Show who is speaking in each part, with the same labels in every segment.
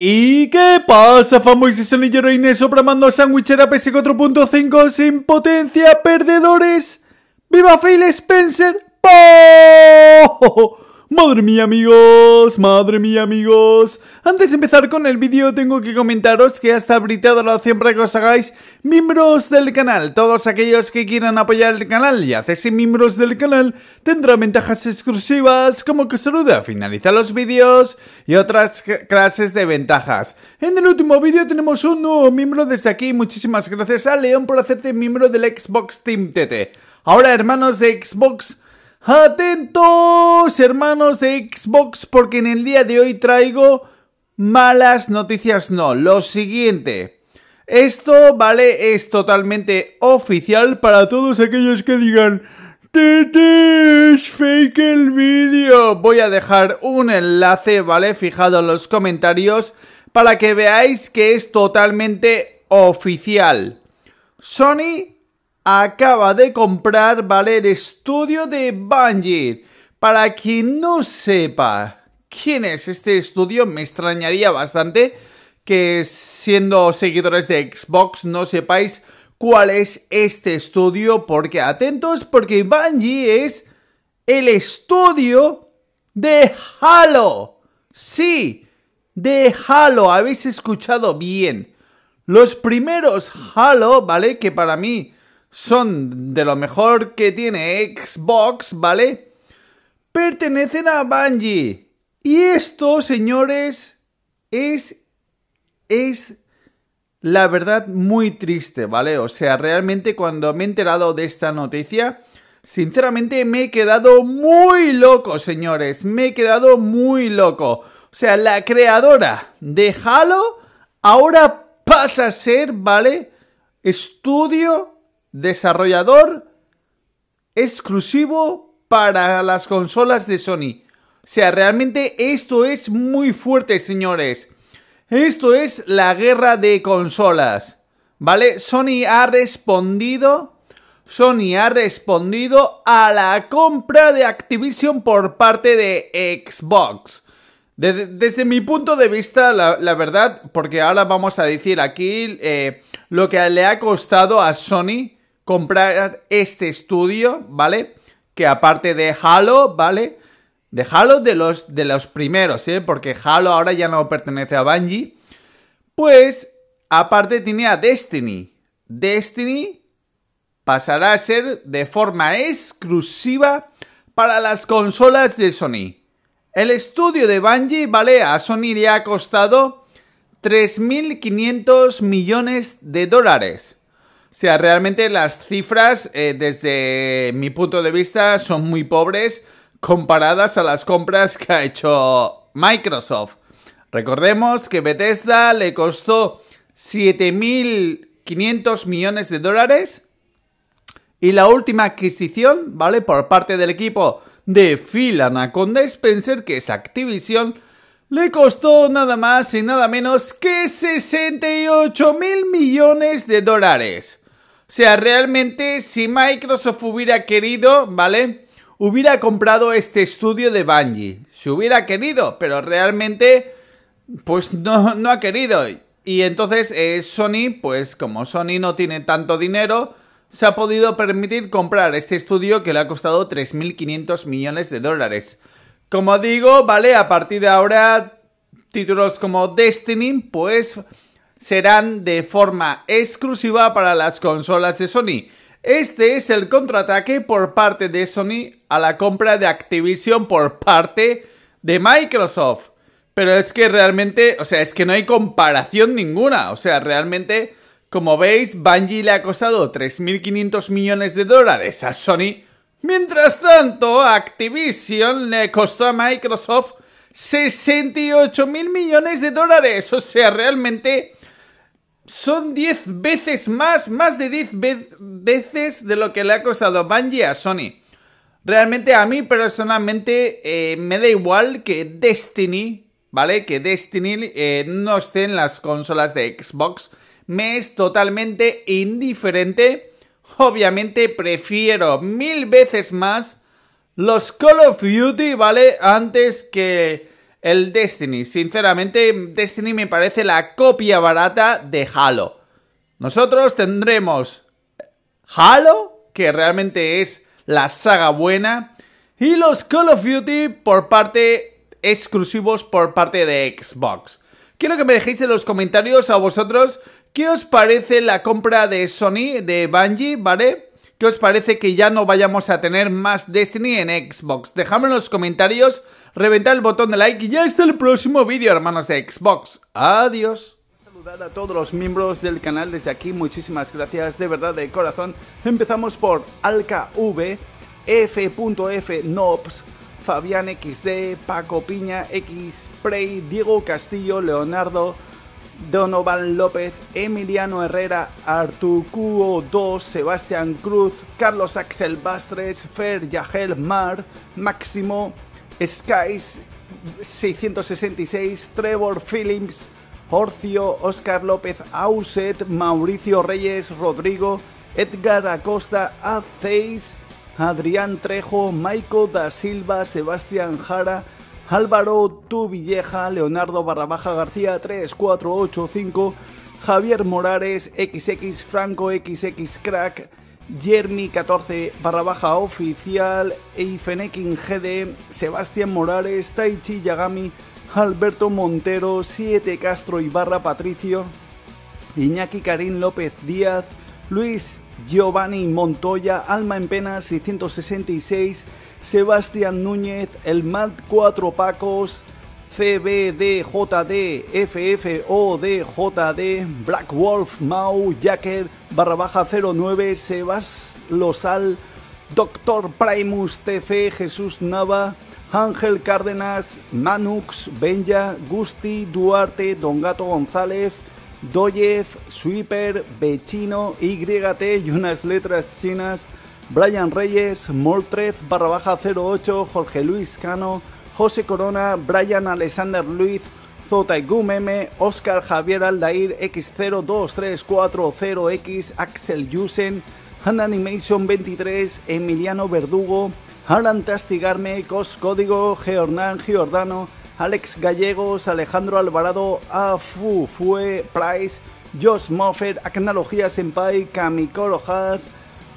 Speaker 1: ¿Y qué pasa, famosos y heroines a sandwichera PS4.5 sin potencia, perdedores? ¡Viva Phil Spencer! ¡Po! Madre mía amigos, madre mía amigos Antes de empezar con el vídeo tengo que comentaros que hasta habilitado siempre que os hagáis miembros del canal Todos aquellos que quieran apoyar el canal y hacerse miembros del canal Tendrán ventajas exclusivas como que saluda, finaliza los vídeos y otras clases de ventajas En el último vídeo tenemos un nuevo miembro desde aquí Muchísimas gracias a León por hacerte miembro del Xbox Team TT Ahora hermanos de Xbox Atentos, hermanos de Xbox, porque en el día de hoy traigo malas noticias. No, lo siguiente. Esto, ¿vale? Es totalmente oficial para todos aquellos que digan... Tete, fake el vídeo. Voy a dejar un enlace, ¿vale? Fijado en los comentarios para que veáis que es totalmente oficial. Sony acaba de comprar, ¿vale? El estudio de Bungie. Para quien no sepa quién es este estudio, me extrañaría bastante que siendo seguidores de Xbox no sepáis cuál es este estudio, porque atentos, porque Bungie es el estudio de Halo. Sí, de Halo, habéis escuchado bien. Los primeros Halo, ¿vale? Que para mí son de lo mejor que tiene Xbox, ¿vale? Pertenecen a Bungie. Y esto, señores, es. es. la verdad muy triste, ¿vale? O sea, realmente cuando me he enterado de esta noticia. Sinceramente me he quedado muy loco, señores. Me he quedado muy loco. O sea, la creadora de Halo ahora pasa a ser, ¿vale? Estudio desarrollador exclusivo para las consolas de Sony. O sea, realmente esto es muy fuerte, señores. Esto es la guerra de consolas. ¿Vale? Sony ha respondido. Sony ha respondido a la compra de Activision por parte de Xbox. Desde, mi punto de vista, la, verdad, porque ahora vamos a decir aquí eh, lo que le ha costado a Sony comprar este estudio, ¿vale? Que aparte de Halo, ¿vale? De Halo de los, de los primeros, ¿eh? Porque Halo ahora ya no pertenece a Bungie. Pues, aparte tenía Destiny. Destiny pasará a ser de forma exclusiva para las consolas de Sony. El estudio de Bungie, ¿vale? A Sony le ha costado 3.500 millones de dólares sea, realmente las cifras, eh, desde mi punto de vista, son muy pobres comparadas a las compras que ha hecho Microsoft. Recordemos que Bethesda le costó 7.500 millones de dólares y la última adquisición, ¿vale? Por parte del equipo de Phil Anaconda Spencer, que es Activision, le costó nada más y nada menos que 68.000 millones de dólares. O sea, realmente si Microsoft hubiera querido, ¿vale? Hubiera comprado este estudio de Bungie. Si hubiera querido, pero realmente, pues no, no ha querido. Y entonces eh, Sony, pues como Sony no tiene tanto dinero, se ha podido permitir comprar este estudio que le ha costado 3.500 millones de dólares. Como digo, ¿vale? A partir de ahora, títulos como Destiny, pues serán de forma exclusiva para las consolas de Sony. Este es el contraataque por parte de Sony a la compra de Activision por parte de Microsoft. Pero es que realmente, o sea, es que no hay comparación ninguna. O sea, realmente, como veis, Bungie le ha costado 3.500 millones de dólares a Sony. Mientras tanto, Activision le costó a Microsoft 68.000 millones de dólares. O sea, realmente son 10 veces más, más de 10 veces de lo que le ha costado Bungie a Sony. Realmente a mí personalmente eh, me da igual que Destiny, ¿vale? Que Destiny eh, no esté en las consolas de Xbox. Me es totalmente indiferente. Obviamente prefiero mil veces más los Call of Duty, ¿vale? Antes que el Destiny. Sinceramente, Destiny me parece la copia barata de Halo. Nosotros tendremos Halo, que realmente es la saga buena, y los Call of Duty por parte exclusivos por parte de Xbox. Quiero que me dejéis en los comentarios a vosotros qué os parece la compra de Sony, de Bungie, ¿vale? qué os parece que ya no vayamos a tener más Destiny en Xbox. Dejadme en los comentarios, reventad el botón de like y ya está el próximo vídeo, hermanos de Xbox. Adiós a todos los miembros del canal desde aquí, muchísimas gracias de verdad de corazón. Empezamos por AlcaV, F.F. Fabián XD, Paco Piña, X Diego Castillo, Leonardo, Donovan López, Emiliano Herrera, Artucuo 2, Sebastián Cruz, Carlos Axel Bastres, Fer Yagel Mar, Máximo, Skies 666, Trevor Phillips, Orcio, Oscar López Auset, Mauricio Reyes, Rodrigo, Edgar Acosta, Azeis, Adrián Trejo, Maico da Silva, Sebastián Jara, Álvaro Tuvilleja, Leonardo Barrabaja García 3485, Javier Morales, XX Franco, XX Crack, Jeremy 14 Barrabaja oficial, Eifenekin GD, Sebastián Morales, Taichi Yagami, Alberto Montero, 7 Castro y barra Patricio, Iñaki Karim López Díaz, Luis Giovanni Montoya, Alma en Pena 666, Sebastián Núñez, el MAD 4 Pacos, CBDJD, FFODJD, Black Wolf, Mau, Jacker, barra baja 09, Sebas Losal, Doctor Primus TC, Jesús Nava, Ángel Cárdenas, Manux, Benja, Gusti, Duarte, Don Gato González, Doyev, Sweeper, Bechino, YT y unas letras chinas, Brian Reyes, Moltrez, barra baja 08, Jorge Luis Cano, José Corona, Brian Alexander Luis, Zota Oscar Javier Aldair, X02340X, Axel Yusen, Han Animation 23, Emiliano Verdugo, Alan Tastigarme, Cos Código, Giordano, Alex Gallegos, Alejandro Alvarado, Afu Fue, Price, Josh Moffett, Acnalogía Senpai, Kamikoro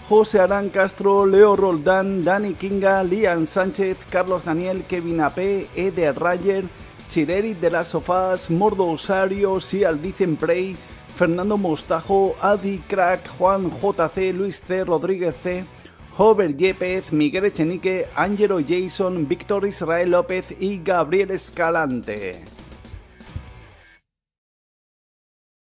Speaker 1: José Arán Castro, Leo Roldán, Dani Kinga, Lian Sánchez, Carlos Daniel, Kevin Ape, Eder Rayer, Chireri de las Sofás, Mordo Osario, Sial Dicen Prey, Fernando Mostajo, Adi Crack, Juan JC, Luis C. Rodríguez C. Hover Yepes, Miguel Echenique, Angelo Jason, Víctor Israel López y Gabriel Escalante.